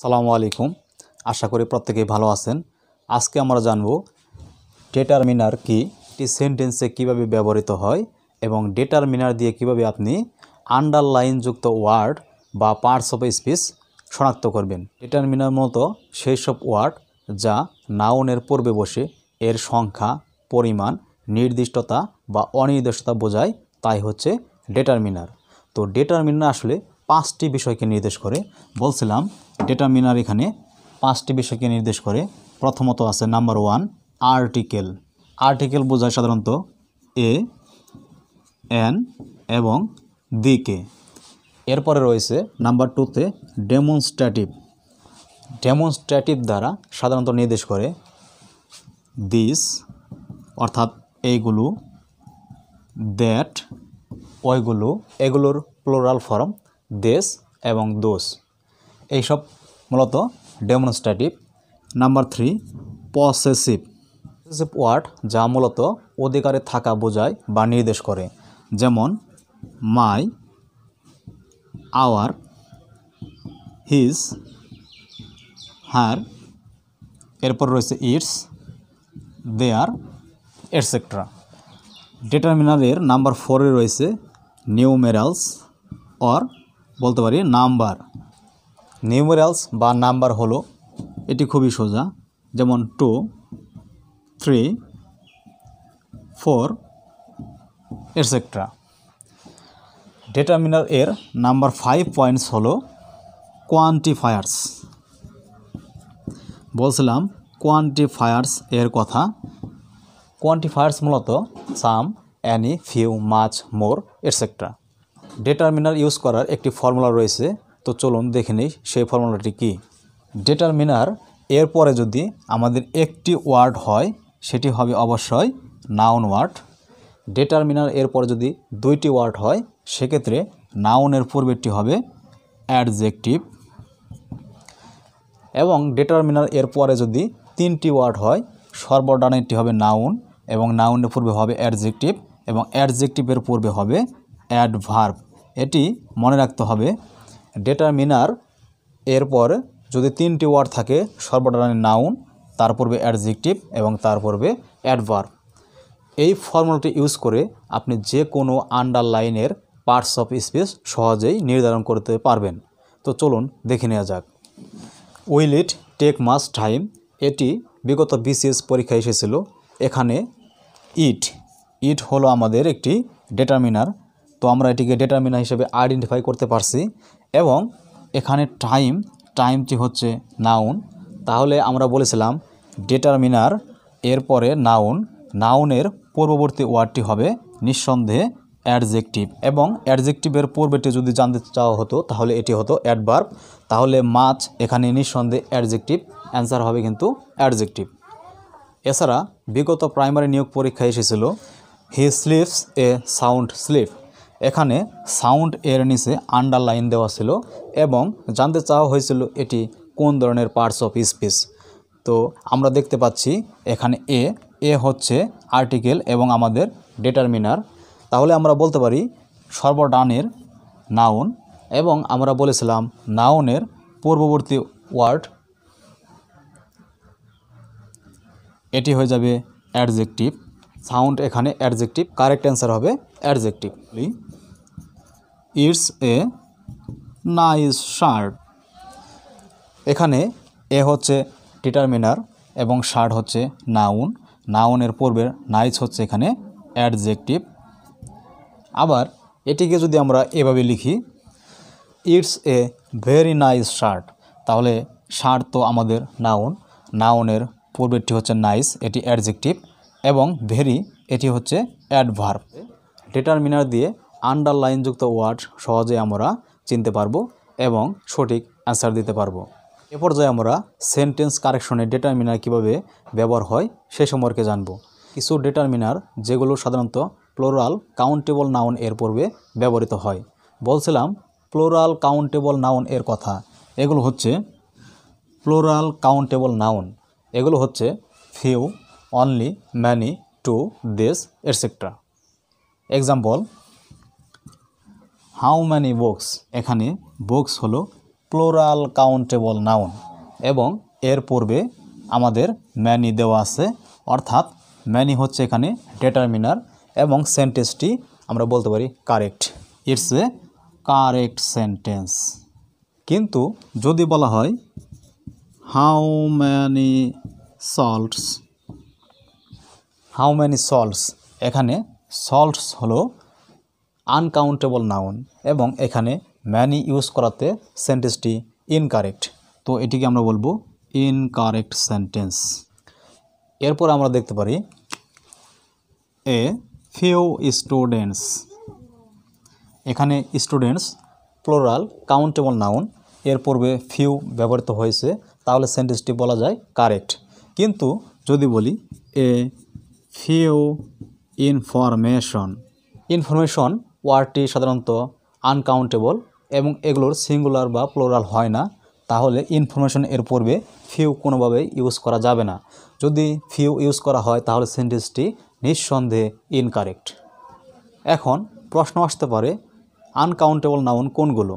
সালামু আলাইকুম আশা করি প্রত্যেকেই ভালো আছেন আজকে আমরা জানব ডেটারমিনার কি একটি সেন্টেন্সে কিভাবে ব্যবহৃত হয় এবং ডেটারমিনার দিয়ে কিভাবে আপনি আন্ডারলাইনযুক্ত ওয়ার্ড বা পার্টস অফ স্পিচ শনাক্ত করবেন ডেটারমিনার মতো সেই সব ওয়ার্ড যা নাউনের পূর্বে বসে এর সংখ্যা পরিমাণ নির্দিষ্টতা বা অনির্দিষ্টতা বোঝায় তাই হচ্ছে ডেটারমিনার তো ডেটারমিনার আসলে পাঁচটি বিষয়কে নির্দেশ করে বলছিলাম ডেটারমিনার এখানে পাঁচটি বিষয়কে নির্দেশ করে প্রথমত আছে নাম্বার ওয়ান আর্টিকেল আর্টিকেল বোঝায় সাধারণত এ এন এবং দিকে এরপরে রয়েছে নাম্বার টুতে ডেমনস্ট্রেটিভ ডেমনস্ট্রেটিভ দ্বারা সাধারণত নির্দেশ করে দিস অর্থাৎ এইগুলো দ্যাট ওইগুলো এগুলোর প্লোরাল ফর্ম দেশ এবং দোষ এইসব মূলত demonstrative number three possessive possessive word যা মূলত অধিকারে থাকা বোঝায় বা নির্দেশ করে যেমন মাই আওয়ার হিজ হার এরপর রয়েছে ইটস দেয়ার এটসেট্রা ডিটারমিনারের নাম্বার ফোরে রয়েছে নিউমেরালস অর বলতে পারি নাম্বার নিউমেরালস বা নাম্বার হলো এটি খুবই সোজা যেমন two three four etcetera determiner এর নাম্বার ফাইভ পয়েন্টস হলো কোয়ান্টিফায়ার্স বলছিলাম কোয়ান্টিফায়ার্স এর কথা কোয়ান্টিফায়ার্স মূলত some any few much more etcetera determiner use করার একটি ফর্মুলা রয়েছে তো চলুন দেখে নিই সেই ফর্মুলাটি কী ডেটারমিনার এর পরে যদি আমাদের একটি ওয়ার্ড হয় সেটি হবে অবশ্যই নাউন ওয়ার্ড ডেটারমিনার এর পরে যদি দুইটি ওয়ার্ড হয় সেক্ষেত্রে নাউনের পূর্বেরটি হবে অ্যাডজেকটিভ এবং ডেটারমিনার এর পরে যদি তিনটি ওয়ার্ড হয় সর্বডানেরটি হবে নাউন এবং নাউনের পূর্বে হবে অ্যাডজেকটিভ এবং অ্যাডজেকটিভের পূর্বে হবে অ্যাডভার্ব এটি মনে রাখতে হবে ডেটারমিনার এরপর যদি তিনটি ওয়ার্ড থাকে সর্বদারানি নাউন তার পূর্বে অ্যাডজেকটিভ এবং তার পূর্বে অ্যাডভার্ব এই ফর্মুলাটি ইউজ করে আপনি যে কোনো আন্ডারলাইনের পার্টস অফ স্পেস সহজেই নির্ধারণ করতে পারবেন তো চলুন দেখে নেওয়া যাক will it take much time এটি বিগত বিসিএস পরীক্ষায় এসেছিল এখানে ইট ইট হলো আমাদের একটি ডেটারমিনার তো আমরা এটিকে ডেটারমিনার হিসেবে আইডেন্টিফাই করতে পারছি এবং এখানে টাইম টাইমটি হচ্ছে নাউন তাহলে আমরা বলেছিলাম ডেটারমিনার এরপরে নাউন নাউনের পূর্ববর্তী ওয়ার্ডটি হবে নিঃসন্দেহে অ্যাডজেক্টিভ এবং অ্যাডজেক্টিভের পূর্বেটি যদি জানতে চাওয়া হতো তাহলে এটি হতো অ্যাডভার্ব তাহলে মাছ এখানে নিঃসন্দেহে অ্যাডজেক্টিভ অ্যান্সার হবে কিন্তু অ্যাডজেক্টিভ এছাড়া বিগত প্রাইমারি নিয়োগ পরীক্ষা এসেছিল he sleeps a sound sleep এখানে সাউন্ড এর নিচে আন্ডারলাইন দেওয়া ছিল এবং জানতে চাওয়া হয়েছিল এটি কোন ধরনের পার্টস অফ স্পিচ তো আমরা দেখতে পাচ্ছি এখানে এ এ হচ্ছে আর্টিকেল এবং আমাদের ডেটারমিনার তাহলে আমরা বলতে পারি সর্বডানের নাউন এবং আমরা বলেছিলাম নাউনের পূর্ববর্তী ওয়ার্ড এটি হয়ে যাবে অ্যাডজেক্টিভ সাউন্ড এখানে অ্যাডজেক্টিভ কারেক্ট অ্যান্সার হবে adjective it's a nice shirt এখানে এ হচ্ছে ডিটারমিনার এবং শার্ট হচ্ছে নাউন নাউনের পূর্বের নাইস হচ্ছে এখানে অ্যাডজেক্টিভ আবার এটিকে যদি আমরা এভাবে লিখি it's a very nice shirt তাহলে শার্ট তো আমাদের নাউন নাউনের পূর্বেরটি হচ্ছে নাইস এটি অ্যাডজেক্টিভ এবং ভেরি এটি হচ্ছে অ্যাডভার্ভ ডেটারমিনার দিয়ে আন্ডারলাইনযুক্ত ওয়ার্ড সহজে আমরা চিনতে পারবো এবং সঠিক অ্যান্সার দিতে পারবো এ পর্যায়ে আমরা সেন্টেন্স কারেকশনে ডেটারমিনার কিভাবে ব্যবহার হয় সে সম্পর্কে জানব কিছু ডেটারমিনার যেগুলো সাধারণত প্লোরাল কাউন্টেবল নাউন এর পূর্বে ব্যবহৃত হয় বলছিলাম প্লোরাল কাউন্টেবল নাউন এর কথা এগুলো হচ্ছে প্লোরাল কাউন্টেবল নাউন এগুলো হচ্ছে few only many two this etcetera example how many books এখানে বুকস হলো প্লোরাল কাউন্টেবল নাউন এবং এর পূর্বে আমাদের ম্যানি দেওয়া আছে অর্থাৎ ম্যানি হচ্ছে এখানে ডেটারমিনার এবং সেন্টেন্সটি আমরা বলতে পারি correct it's a correct sentence কিন্তু যদি বলা হয় how many salts how many salts এখানে সল্টস হলো আনকাউন্টেবল নাউন এবং এখানে ম্যানি ইউজ করাতে সেন্টেন্সটি ইনকারেক্ট তো এটিকে আমরা বলবো ইনকারেক্ট সেন্টেন্স এরপর আমরা দেখতে পারি এ ফিউ স্টুডেন্টস এখানে স্টুডেন্টস প্লোরাল কাউন্টেবল নাউন এর পূর্বে ফিউ ব্যবহৃত হয়েছে তাহলে সেন্টেন্সটি বলা যায় কারেক্ট কিন্তু যদি বলি এ ফিউ ইনফরমেশন ইনফরমেশন ওয়ার্ডটি সাধারণত আনকাউন্টেবল এবং এগুলোর সিঙ্গুলার বা প্লোরাল হয় না তাহলে ইনফরমেশন এর পূর্বে ফিউ কোনোভাবে ইউজ করা যাবে না যদি ফিউ ইউজ করা হয় তাহলে সেন্টেন্সটি নিঃসন্দেহে ইনকারেক্ট এখন প্রশ্ন আসতে পারে আনকাউন্টেবল নাউন কোনগুলো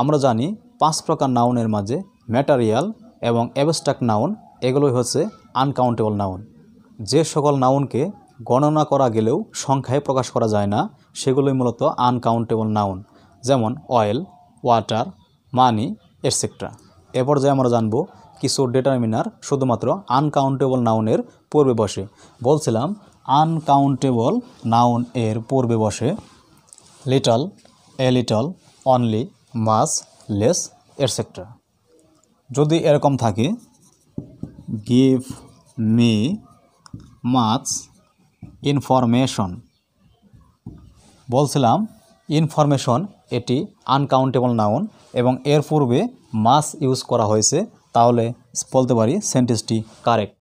আমরা জানি পাঁচ প্রকার নাউনের মাঝে ম্যাটারিয়াল এবং অ্যাবস্ট্রাক্ট নাউন এগুলোই হচ্ছে আনকাউন্টেবল নাউন যে সকল নাউনকে গণনা করা গেলেও সংখ্যায় প্রকাশ করা যায় না সেগুলোই মূলত আনকাউন্টেবল নাউন যেমন অয়েল ওয়াটার মানি এটসেট্রা এ পর্যায়ে আমরা জানব কিছু ডেটারমিনার শুধুমাত্র আনকাউন্টেবল নাউনের পূর্বে বসে বলছিলাম আনকাউন্টেবল নাউন এর পূর্বে বসে little a little only much less etcetera যদি এরকম থাকে গিভ মি মাছ ইনফরমেশন বলছিলাম ইনফরমেশন এটি আনকাউন্টেবল নাউন এবং এর পূর্বে মাছ ইউজ করা হয়েছে তাহলে বলতে পারি সেন্টেন্সটি কারেক্ট